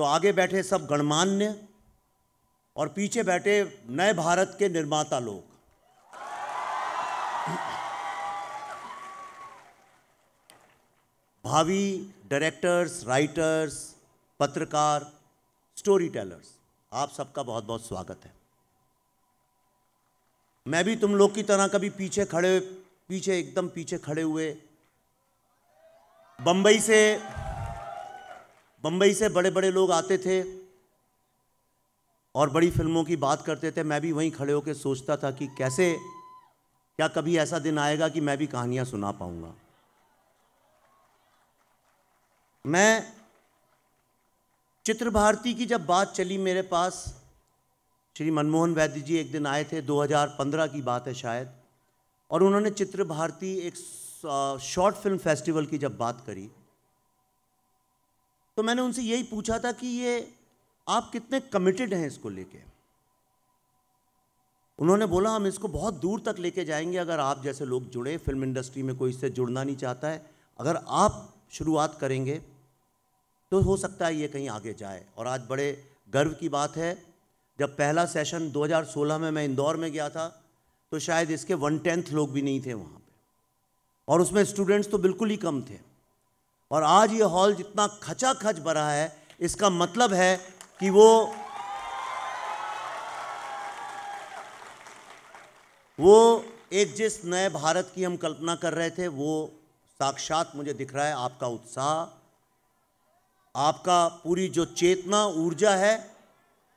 तो आगे बैठे सब गणमान्य और पीछे बैठे नए भारत के निर्माता लोग भावी डायरेक्टर्स राइटर्स पत्रकार स्टोरी टेलर्स आप सबका बहुत बहुत स्वागत है मैं भी तुम लोग की तरह कभी पीछे खड़े पीछे एकदम पीछे खड़े हुए बंबई से बम्बई से बड़े बड़े लोग आते थे और बड़ी फिल्मों की बात करते थे मैं भी वहीं खड़े होकर सोचता था कि कैसे क्या कभी ऐसा दिन आएगा कि मैं भी कहानियाँ सुना पाऊंगा मैं चित्र भारती की जब बात चली मेरे पास श्री मनमोहन वैद्य जी एक दिन आए थे 2015 की बात है शायद और उन्होंने चित्र भारती एक शॉर्ट फिल्म फेस्टिवल की जब बात करी तो मैंने उनसे यही पूछा था कि ये आप कितने कमिटेड हैं इसको लेके उन्होंने बोला हम इसको बहुत दूर तक लेके जाएंगे अगर आप जैसे लोग जुड़े फिल्म इंडस्ट्री में कोई इससे जुड़ना नहीं चाहता है अगर आप शुरुआत करेंगे तो हो सकता है ये कहीं आगे जाए और आज बड़े गर्व की बात है जब पहला सेशन 2016 में मैं इंदौर में गया था तो शायद इसके वन टेंथ लोग भी नहीं थे वहाँ पर और उसमें स्टूडेंट्स तो बिल्कुल ही कम थे और आज ये हॉल जितना खचाखच भरा है इसका मतलब है कि वो वो एक जिस नए भारत की हम कल्पना कर रहे थे वो साक्षात मुझे दिख रहा है आपका उत्साह आपका पूरी जो चेतना ऊर्जा है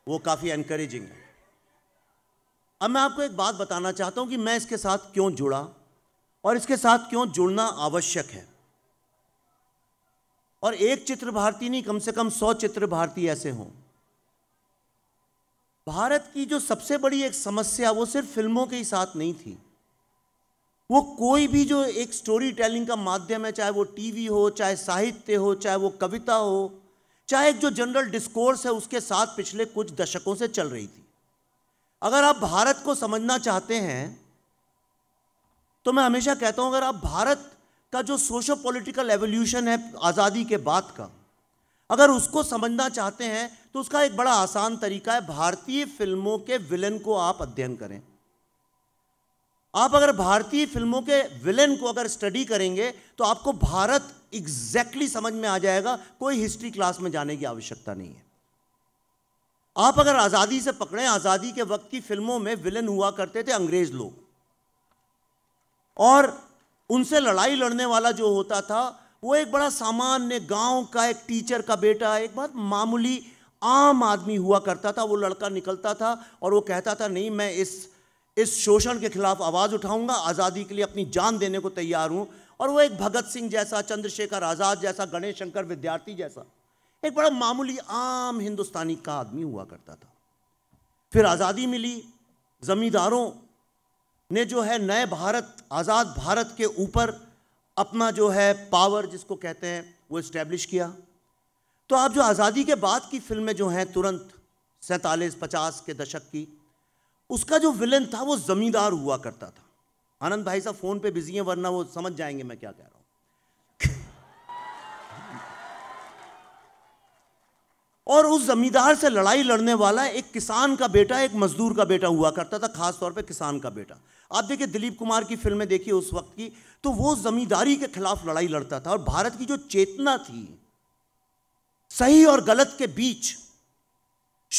वो काफ़ी एनकरेजिंग है अब मैं आपको एक बात बताना चाहता हूं कि मैं इसके साथ क्यों जुड़ा और इसके साथ क्यों जुड़ना आवश्यक है और एक चित्र भारती नहीं कम से कम सौ चित्र भारती ऐसे हों भारत की जो सबसे बड़ी एक समस्या वो सिर्फ फिल्मों के ही साथ नहीं थी वो कोई भी जो एक स्टोरी टेलिंग का माध्यम है चाहे वो टीवी हो चाहे साहित्य हो चाहे वो कविता हो चाहे एक जो जनरल डिस्कोर्स है उसके साथ पिछले कुछ दशकों से चल रही थी अगर आप भारत को समझना चाहते हैं तो मैं हमेशा कहता हूं अगर आप भारत का जो सोशो पॉलिटिकल एवोल्यूशन है आज़ादी के बाद का अगर उसको समझना चाहते हैं तो उसका एक बड़ा आसान तरीका है भारतीय फिल्मों के विलन को आप अध्ययन करें आप अगर भारतीय फिल्मों के विलन को अगर स्टडी करेंगे तो आपको भारत एग्जैक्टली exactly समझ में आ जाएगा कोई हिस्ट्री क्लास में जाने की आवश्यकता नहीं है आप अगर आज़ादी से पकड़ें आज़ादी के वक्त की फिल्मों में विलन हुआ करते थे अंग्रेज लोग और उनसे लड़ाई लड़ने वाला जो होता था वो एक बड़ा सामान्य गांव का एक टीचर का बेटा एक बहुत मामूली आम आदमी हुआ करता था वो लड़का निकलता था और वो कहता था नहीं मैं इस इस शोषण के खिलाफ आवाज़ उठाऊंगा आज़ादी के लिए अपनी जान देने को तैयार हूँ और वो एक भगत सिंह जैसा चंद्रशेखर आज़ाद जैसा गणेश शंकर विद्यार्थी जैसा एक बड़ा मामूली आम हिंदुस्तानी का आदमी हुआ करता था फिर आज़ादी मिली ज़मींदारों ने जो है नए भारत आज़ाद भारत के ऊपर अपना जो है पावर जिसको कहते हैं वो इस्टेब्लिश किया तो आप जो आज़ादी के बाद की फिल्में जो हैं तुरंत सैंतालीस पचास के दशक की उसका जो विलन था वो ज़मींदार हुआ करता था आनंद भाई साहब फ़ोन पे बिजी हैं वरना वो समझ जाएंगे मैं क्या कह रहा हूँ और उस जमींदार से लड़ाई लड़ने वाला एक किसान का बेटा एक मजदूर का बेटा हुआ करता था खास तौर पे किसान का बेटा आप देखिए दिलीप कुमार की फिल्में देखिए उस वक्त की तो वो जमींदारी के खिलाफ लड़ाई लड़ता था और भारत की जो चेतना थी सही और गलत के बीच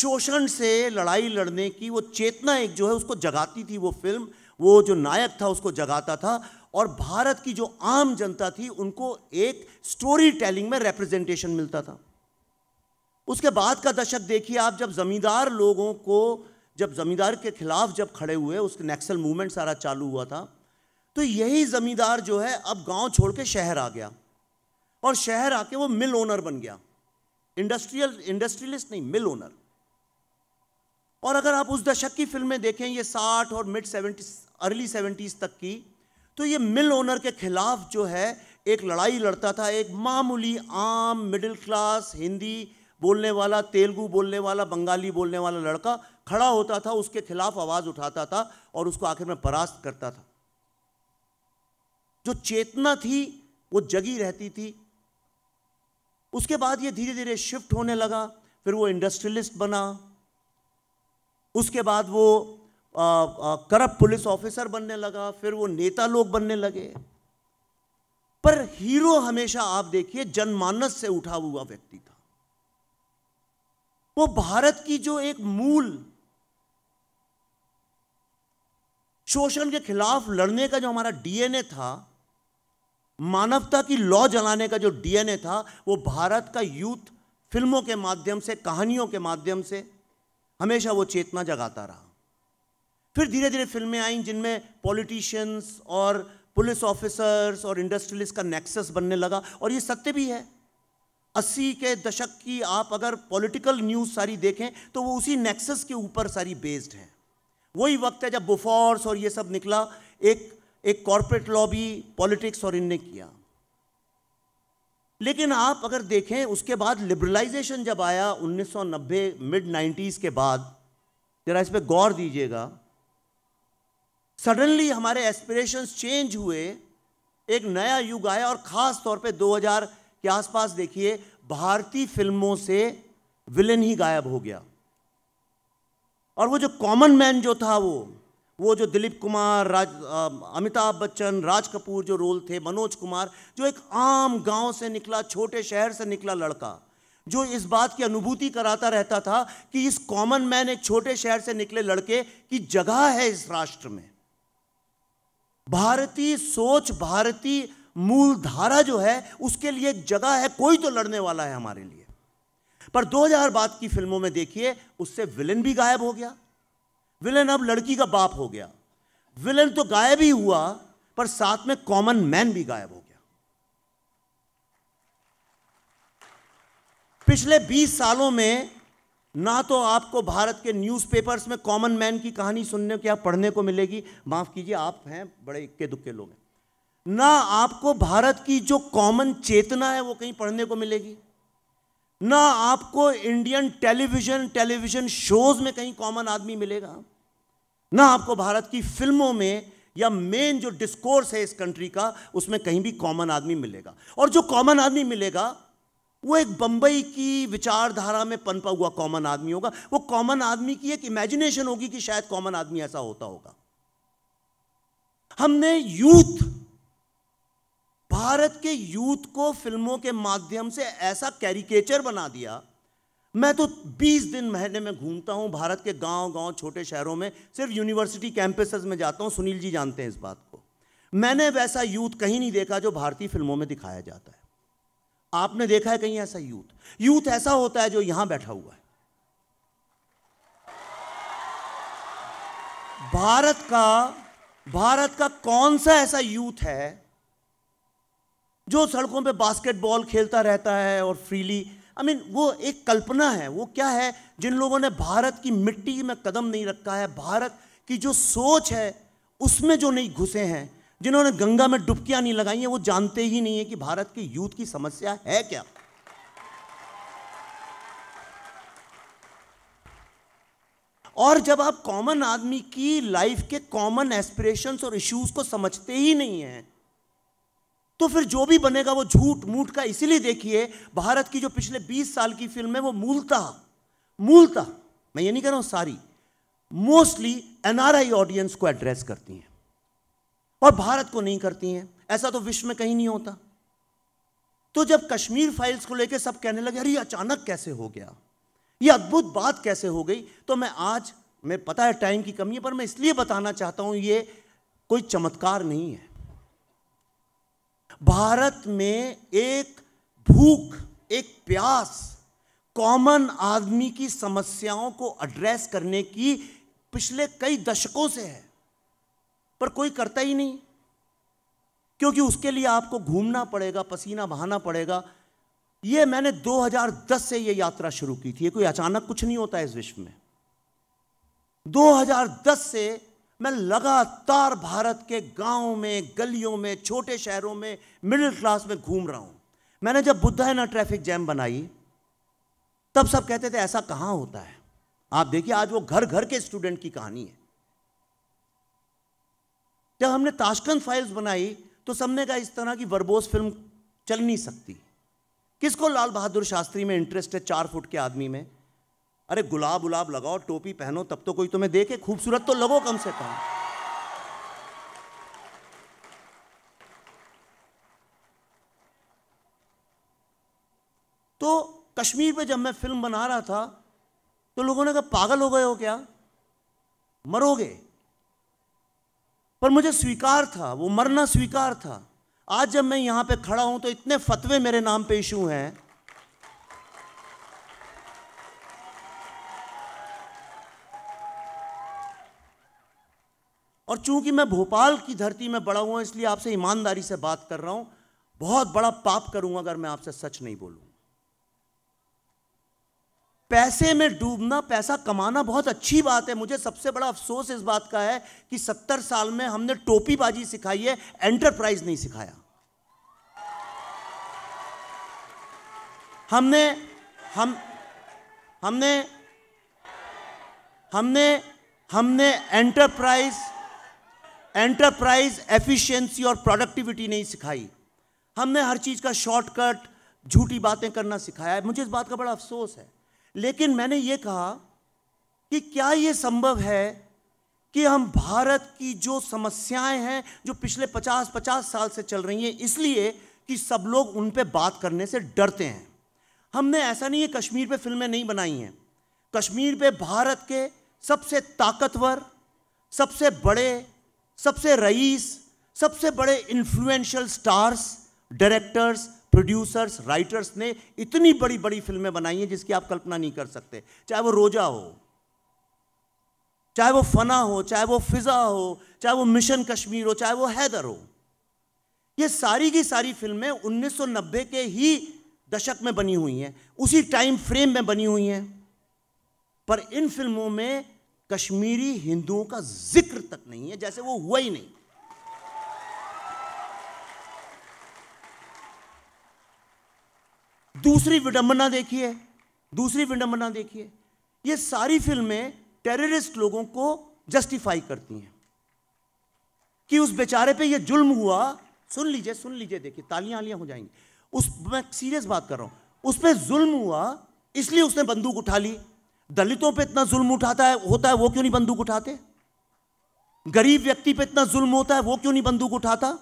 शोषण से लड़ाई लड़ने की वो चेतना एक जो है उसको जगाती थी वो फिल्म वो जो नायक था उसको जगाता था और भारत की जो आम जनता थी उनको एक स्टोरी टेलिंग में रिप्रेजेंटेशन मिलता था उसके बाद का दशक देखिए आप जब ज़मींदार लोगों को जब ज़मींदार के खिलाफ जब खड़े हुए उसके नेक्सल मूवमेंट सारा चालू हुआ था तो यही ज़मींदार जो है अब गांव छोड़ के शहर आ गया और शहर आके वो मिल ओनर बन गया इंडस्ट्रियल इंडस्ट्रियलिस्ट नहीं मिल ओनर और अगर आप उस दशक की फिल्में देखें ये साठ और मिड सेवेंटी अर्ली सेवेंटीज़ तक की तो ये मिल ओनर के खिलाफ जो है एक लड़ाई लड़ता था एक मामूली आम मिडिल क्लास हिंदी बोलने वाला तेलुगु बोलने वाला बंगाली बोलने वाला लड़का खड़ा होता था उसके खिलाफ आवाज़ उठाता था और उसको आखिर में परास्त करता था जो चेतना थी वो जगी रहती थी उसके बाद ये धीरे धीरे शिफ्ट होने लगा फिर वो इंडस्ट्रियलिस्ट बना उसके बाद वो करप्ट पुलिस ऑफिसर बनने लगा फिर वो नेता लोग बनने लगे पर हीरो हमेशा आप देखिए जनमानस से उठा हुआ व्यक्ति था वो भारत की जो एक मूल शोषण के खिलाफ लड़ने का जो हमारा डीएनए था मानवता की लॉ जलाने का जो डीएनए था वो भारत का यूथ फिल्मों के माध्यम से कहानियों के माध्यम से हमेशा वो चेतना जगाता रहा फिर धीरे धीरे फिल्में आईं जिनमें पॉलिटिशियंस और पुलिस ऑफिसर्स और इंडस्ट्रियलिस्ट का नेक्सस बनने लगा और ये सत्य भी है अस्सी के दशक की आप अगर पॉलिटिकल न्यूज़ सारी देखें तो वो उसी नेक्सस के ऊपर सारी बेस्ड है वही वक्त है जब बुफॉर्स और ये सब निकला एक एक कॉरपोरेट लॉबी पॉलिटिक्स और इनने किया लेकिन आप अगर देखें उसके बाद लिबरलाइजेशन जब आया 1990 मिड 90s के बाद जरा इस पर गौर दीजिएगा सडनली हमारे एस्पिरेशंस चेंज हुए एक नया युग आया और ख़ास तौर पे कि आसपास देखिए भारतीय फिल्मों से विलेन ही गायब हो गया और वो जो कॉमन मैन जो था वो वो जो दिलीप कुमार राज अमिताभ बच्चन राज कपूर जो रोल थे मनोज कुमार जो एक आम गांव से निकला छोटे शहर से निकला लड़का जो इस बात की अनुभूति कराता रहता था कि इस कॉमन मैन एक छोटे शहर से निकले लड़के की जगह है इस राष्ट्र में भारतीय सोच भारतीय मूल धारा जो है उसके लिए जगह है कोई तो लड़ने वाला है हमारे लिए पर 2000 बाद की फिल्मों में देखिए उससे विलेन भी गायब हो गया विलेन अब लड़की का बाप हो गया विलेन तो गायब ही हुआ पर साथ में कॉमन मैन भी गायब हो गया पिछले 20 सालों में ना तो आपको भारत के न्यूज़पेपर्स में कॉमन मैन की कहानी सुनने को या पढ़ने को मिलेगी माफ़ कीजिए आप हैं बड़े इक्के दुक्के लोग हैं ना आपको भारत की जो कॉमन चेतना है वो कहीं पढ़ने को मिलेगी ना आपको इंडियन टेलीविजन टेलीविजन शोज में कहीं कॉमन आदमी मिलेगा ना आपको भारत की फिल्मों में या मेन जो डिस्कोर्स है इस कंट्री का उसमें कहीं भी कॉमन आदमी मिलेगा और जो कॉमन आदमी मिलेगा वो एक बंबई की विचारधारा में पनपा हुआ कॉमन आदमी होगा वो कॉमन आदमी की एक इमेजिनेशन होगी कि शायद कॉमन आदमी ऐसा होता होगा हमने यूथ भारत के यूथ को फिल्मों के माध्यम से ऐसा कैरिकेचर बना दिया मैं तो 20 दिन महीने में घूमता हूं भारत के गांव गांव छोटे शहरों में सिर्फ यूनिवर्सिटी कैंपसेस में जाता हूं सुनील जी जानते हैं इस बात को मैंने वैसा यूथ कहीं नहीं देखा जो भारतीय फिल्मों में दिखाया जाता है आपने देखा है कहीं ऐसा यूथ यूथ ऐसा होता है जो यहां बैठा हुआ है भारत का भारत का कौन सा ऐसा यूथ है जो सड़कों पे बास्केटबॉल खेलता रहता है और freely I I mean mean, वो एक कल्पना है वो क्या है जिन लोगों ने भारत की मिट्टी में कदम नहीं रखा है भारत की जो सोच है उसमें जो नहीं घुसे हैं जिन्होंने गंगा में डुबकियां नहीं लगाई हैं वो जानते ही नहीं है कि भारत के यूथ की समस्या है क्या और जब आप कॉमन आदमी की लाइफ के कॉमन एस्पिरेशंस और इश्यूज को समझते ही नहीं हैं तो फिर जो भी बनेगा वो झूठ मूठ का इसीलिए देखिए भारत की जो पिछले 20 साल की फिल्म है वो मूलतः मूलतः मैं ये नहीं कह रहा हूं सारी मोस्टली एनआरआई ऑडियंस को एड्रेस करती हैं और भारत को नहीं करती हैं ऐसा तो विश्व में कहीं नहीं होता तो जब कश्मीर फाइल्स को लेकर सब कहने लगे अरे अचानक कैसे हो गया ये अद्भुत बात कैसे हो गई तो मैं आज मैं पता है टाइम की कमी है पर मैं इसलिए बताना चाहता हूं ये कोई चमत्कार नहीं है भारत में एक भूख एक प्यास कॉमन आदमी की समस्याओं को एड्रेस करने की पिछले कई दशकों से है पर कोई करता ही नहीं क्योंकि उसके लिए आपको घूमना पड़ेगा पसीना बहाना पड़ेगा यह मैंने 2010 से यह यात्रा शुरू की थी कोई अचानक कुछ नहीं होता इस विश्व में 2010 से मैं लगातार भारत के गाँव में गलियों में छोटे शहरों में मिडिल क्लास में घूम रहा हूँ मैंने जब बुद्धा ना ट्रैफिक जैम बनाई तब सब कहते थे ऐसा कहाँ होता है आप देखिए आज वो घर घर के स्टूडेंट की कहानी है जब हमने ताशकंद फाइल्स बनाई तो सबने कहा इस तरह की वर्बोस फिल्म चल नहीं सकती किसको लाल बहादुर शास्त्री में इंटरेस्ट है चार फुट के आदमी में अरे गुलाब उलाब लगाओ टोपी पहनो तब तो कोई तुम्हें देखे खूबसूरत तो लगो कम से कम तो कश्मीर पे जब मैं फिल्म बना रहा था तो लोगों ने कहा पागल हो गए हो क्या मरोगे पर मुझे स्वीकार था वो मरना स्वीकार था आज जब मैं यहां पे खड़ा हूं तो इतने फतवे मेरे नाम पे इशू हैं और चूंकि मैं भोपाल की धरती में बड़ा हुआ इसलिए आपसे ईमानदारी से बात कर रहा हूं बहुत बड़ा पाप करूंगा अगर मैं आपसे सच नहीं बोलूं पैसे में डूबना पैसा कमाना बहुत अच्छी बात है मुझे सबसे बड़ा अफसोस इस बात का है कि सत्तर साल में हमने टोपीबाजी सिखाई है एंटरप्राइज नहीं सिखाया हमने हम हमने हमने हमने एंटरप्राइज एंटरप्राइज एफिशिएंसी और प्रोडक्टिविटी नहीं सिखाई हमने हर चीज़ का शॉर्टकट झूठी बातें करना सिखाया है मुझे इस बात का बड़ा अफसोस है लेकिन मैंने ये कहा कि क्या ये संभव है कि हम भारत की जो समस्याएं हैं जो पिछले 50-50 साल से चल रही हैं इसलिए कि सब लोग उन पर बात करने से डरते हैं हमने ऐसा नहीं है कश्मीर पे फिल्में नहीं बनाई हैं कश्मीर पे भारत के सबसे ताकतवर सबसे बड़े सबसे रईस सबसे बड़े influential stars directors producers writers ने इतनी बड़ी बड़ी फिल्में बनाई हैं जिसकी आप कल्पना नहीं कर सकते चाहे वो रोजा हो चाहे वो फना हो चाहे वो फिज़ा हो चाहे वो मिशन कश्मीर हो चाहे वो हैदर हो ये सारी की सारी फिल्में 1990 के ही दशक में बनी हुई हैं उसी टाइम फ्रेम में बनी हुई हैं पर इन फिल्मों में कश्मीरी हिंदुओं का जिक्र तक नहीं है जैसे वो हुआ ही नहीं दूसरी विडंबना देखिए दूसरी विडंबना देखिए ये सारी फिल्में टेररिस्ट लोगों को जस्टिफाई करती हैं कि उस बेचारे पे ये जुल्म हुआ सुन लीजिए सुन लीजिए देखिए तालियां आलियां हो जाएंगी उस मैं सीरियस बात कर रहा हूं उस पर जुल्म हुआ इसलिए उसने बंदूक उठा ली दलितों पे इतना जुल्म उठाता है होता है वो क्यों नहीं बंदूक उठाते गरीब व्यक्ति पे इतना जुल्म होता है वो क्यों नहीं बंदूक उठाता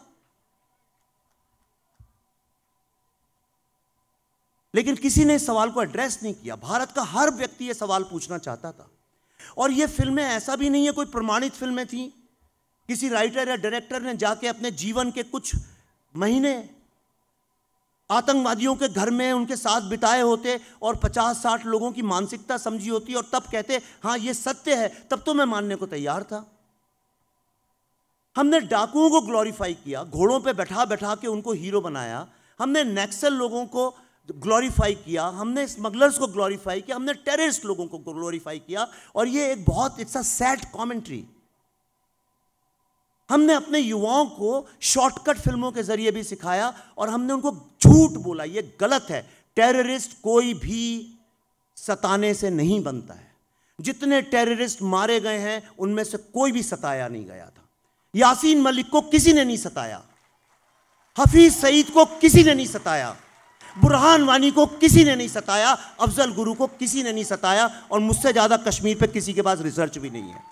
लेकिन किसी ने इस सवाल को एड्रेस नहीं किया भारत का हर व्यक्ति ये सवाल पूछना चाहता था और ये फिल्में ऐसा भी नहीं है कोई प्रमाणित फिल्में थी किसी राइटर या डायरेक्टर ने जाके अपने जीवन के कुछ महीने आतंकवादियों के घर में उनके साथ बिताए होते और पचास साठ लोगों की मानसिकता समझी होती और तब कहते हाँ ये सत्य है तब तो मैं मानने को तैयार था हमने डाकुओं को ग्लोरीफाई किया घोड़ों पे बैठा बैठा के उनको हीरो बनाया हमने नेक्सल लोगों को ग्लोरीफाई किया हमने स्मगलर्स को ग्लोरीफाई किया हमने टेररिस्ट लोगों को ग्लोरीफाई किया और ये एक बहुत इट्स अ सैड कॉमेंट्री हमने अपने युवाओं को शॉर्टकट फिल्मों के जरिए भी सिखाया और हमने उनको झूठ बोला ये गलत है टेररिस्ट कोई भी सताने से नहीं बनता है जितने टेररिस्ट मारे गए हैं उनमें से कोई भी सताया नहीं गया था यासीन मलिक को किसी ने नहीं सताया हफीज सईद को किसी ने नहीं सताया बुरहान वानी को किसी ने नहीं सताया अफजल गुरु को किसी ने नहीं सताया और मुझसे ज़्यादा कश्मीर पर किसी के पास रिसर्च भी नहीं है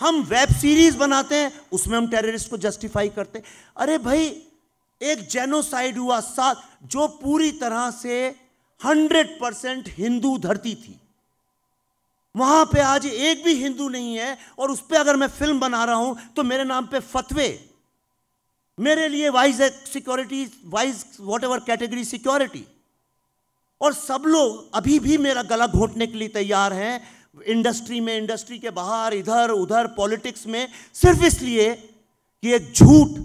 हम वेब सीरीज बनाते हैं उसमें हम टेररिस्ट को जस्टिफाई करते हैं अरे भाई एक जेनोसाइड हुआ साथ जो पूरी तरह से हंड्रेड परसेंट हिंदू धरती थी वहां पे आज एक भी हिंदू नहीं है और उस पर अगर मैं फिल्म बना रहा हूं तो मेरे नाम पे फतवे मेरे लिए wise security wise whatever category security और सब लोग अभी भी मेरा गला घोटने के लिए तैयार हैं इंडस्ट्री में इंडस्ट्री के बाहर इधर उधर पॉलिटिक्स में सिर्फ इसलिए कि एक झूठ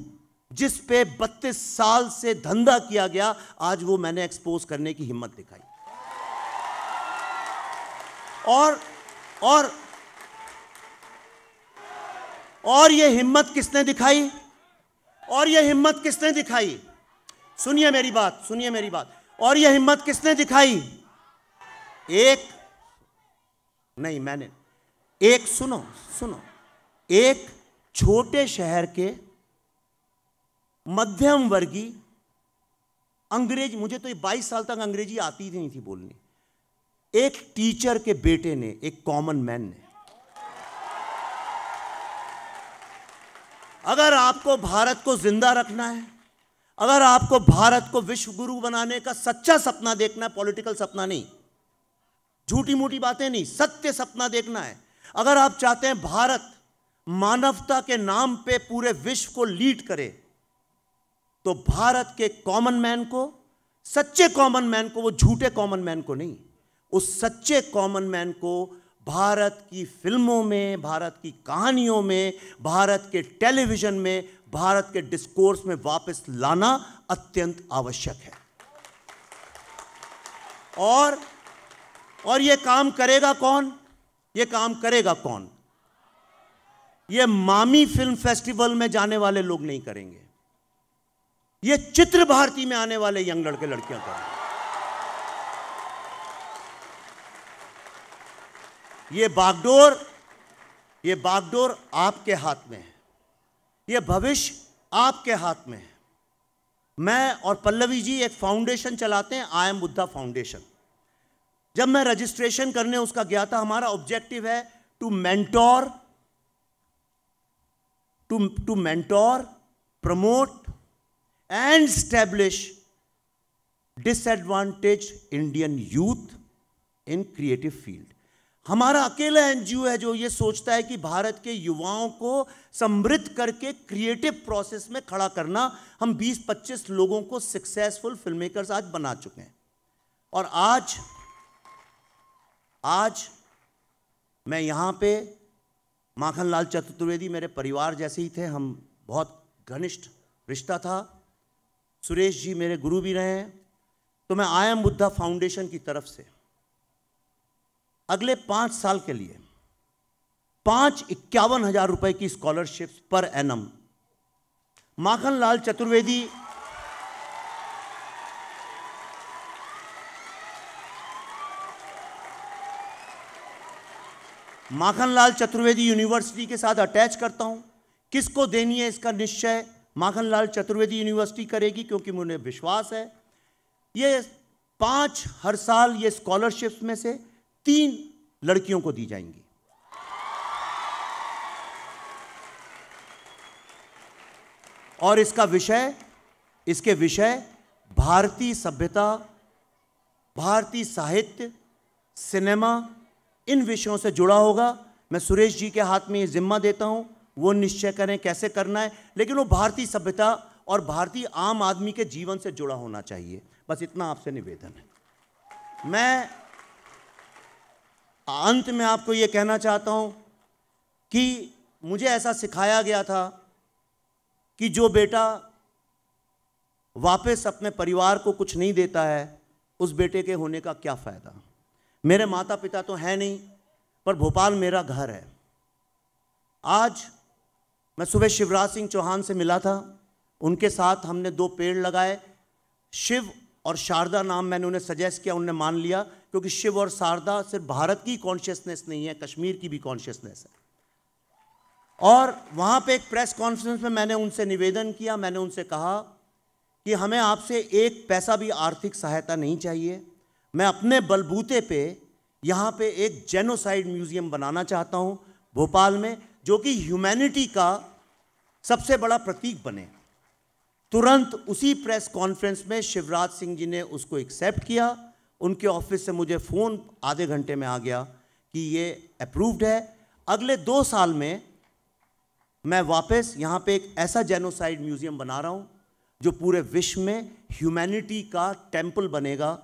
जिस पे 32 साल से धंधा किया गया आज वो मैंने एक्सपोज करने की हिम्मत दिखाई और और और ये हिम्मत किसने दिखाई और ये हिम्मत किसने दिखाई सुनिए मेरी बात सुनिए मेरी बात और ये हिम्मत किसने दिखाई एक नहीं मैंने एक सुनो सुनो एक छोटे शहर के मध्यम वर्गी अंग्रेज मुझे तो ये 22 साल तक अंग्रेजी आती ही नहीं थी बोलनी एक टीचर के बेटे ने एक कॉमन मैन ने अगर आपको भारत को जिंदा रखना है अगर आपको भारत को विश्व गुरु बनाने का सच्चा सपना देखना है पॉलिटिकल सपना नहीं झूठी मूठी बातें नहीं सत्य सपना देखना है अगर आप चाहते हैं भारत मानवता के नाम पे पूरे विश्व को लीड करे तो भारत के कॉमन मैन को सच्चे कॉमन मैन को वो झूठे कॉमन मैन को नहीं उस सच्चे कॉमन मैन को भारत की फिल्मों में भारत की कहानियों में भारत के टेलीविज़न में भारत के डिस्कोर्स में वापस लाना अत्यंत आवश्यक है और और ये काम करेगा कौन ये काम करेगा कौन ये मामी फिल्म फेस्टिवल में जाने वाले लोग नहीं करेंगे ये चित्र भारती में आने वाले यंग लड़के लड़कियां करेंगे ये बागडोर ये बागडोर आपके हाथ में है ये भविष्य आपके हाथ में है मैं और पल्लवी जी एक फाउंडेशन चलाते हैं आई एम बुद्धा फाउंडेशन जब मैं रजिस्ट्रेशन करने उसका गया था हमारा ऑब्जेक्टिव है to mentor to to mentor promote and establish disadvantage Indian youth in creative field हमारा अकेला एनजीओ है जो ये सोचता है कि भारत के युवाओं को समृद्ध करके क्रिएटिव प्रोसेस में खड़ा करना हम 20-25 लोगों को सक्सेसफुल फिल्म मेकर्स आज बना चुके हैं और आज आज मैं यहाँ पे माखन लाल चतुर्वेदी मेरे परिवार जैसे ही थे हम बहुत घनिष्ठ रिश्ता था सुरेश जी मेरे गुरु भी रहे हैं तो मैं आई एम बुद्धा फाउंडेशन की तरफ से अगले पाँच साल के लिए पाँच इक्यावन हजार रुपये की स्कॉलरशिप्स पर एनम माखन लाल चतुर्वेदी माखनलाल चतुर्वेदी यूनिवर्सिटी के साथ अटैच करता हूं किसको देनी है इसका निश्चय माखनलाल चतुर्वेदी यूनिवर्सिटी करेगी क्योंकि मुझे विश्वास है ये पांच हर साल ये स्कॉलरशिप्स में से तीन लड़कियों को दी जाएंगी और इसका विषय इसके विषय भारतीय सभ्यता भारतीय साहित्य सिनेमा इन विषयों से जुड़ा होगा मैं सुरेश जी के हाथ में ये जिम्मा देता हूँ वो निश्चय करें कैसे करना है लेकिन वो भारतीय सभ्यता और भारतीय आम आदमी के जीवन से जुड़ा होना चाहिए बस इतना आपसे निवेदन है मैं अंत में आपको ये कहना चाहता हूँ कि मुझे ऐसा सिखाया गया था कि जो बेटा वापस अपने परिवार को कुछ नहीं देता है उस बेटे के होने का क्या फ़ायदा मेरे माता पिता तो हैं नहीं पर भोपाल मेरा घर है आज मैं सुबह शिवराज सिंह चौहान से मिला था उनके साथ हमने दो पेड़ लगाए शिव और शारदा नाम मैंने उन्हें सजेस्ट किया उन्होंने मान लिया क्योंकि शिव और शारदा सिर्फ भारत की कॉन्शियसनेस नहीं है कश्मीर की भी कॉन्शियसनेस है और वहाँ पे एक प्रेस कॉन्फ्रेंस में मैंने उनसे निवेदन किया मैंने उनसे कहा कि हमें आपसे एक पैसा भी आर्थिक सहायता नहीं चाहिए मैं अपने बलबूते पे यहाँ पे एक जेनोसाइड म्यूज़ियम बनाना चाहता हूँ भोपाल में जो कि ह्यूमैनिटी का सबसे बड़ा प्रतीक बने तुरंत उसी प्रेस कॉन्फ्रेंस में शिवराज सिंह जी ने उसको एक्सेप्ट किया उनके ऑफिस से मुझे फ़ोन आधे घंटे में आ गया कि ये अप्रूव्ड है अगले दो साल में मैं वापस यहाँ पे एक ऐसा जेनोसाइड म्यूज़ियम बना रहा हूँ जो पूरे विश्व में ह्यूमैनिटी का टेम्पल बनेगा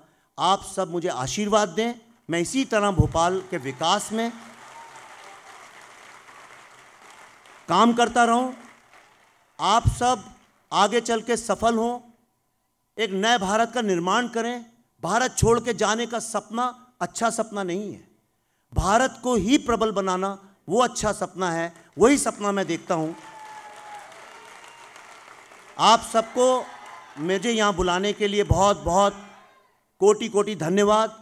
आप सब मुझे आशीर्वाद दें मैं इसी तरह भोपाल के विकास में काम करता रहूं आप सब आगे चल के सफल हों एक नए भारत का निर्माण करें भारत छोड़ के जाने का सपना अच्छा सपना नहीं है भारत को ही प्रबल बनाना वो अच्छा सपना है वही सपना मैं देखता हूं आप सबको मुझे यहाँ बुलाने के लिए बहुत बहुत कोटि कोटि धन्यवाद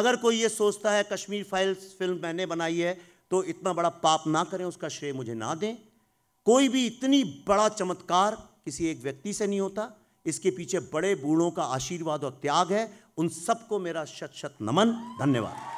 अगर कोई ये सोचता है कश्मीर फाइल्स फिल्म मैंने बनाई है तो इतना बड़ा पाप ना करें उसका श्रेय मुझे ना दें कोई भी इतनी बड़ा चमत्कार किसी एक व्यक्ति से नहीं होता इसके पीछे बड़े बूढ़ों का आशीर्वाद और त्याग है उन सबको मेरा शत शत नमन धन्यवाद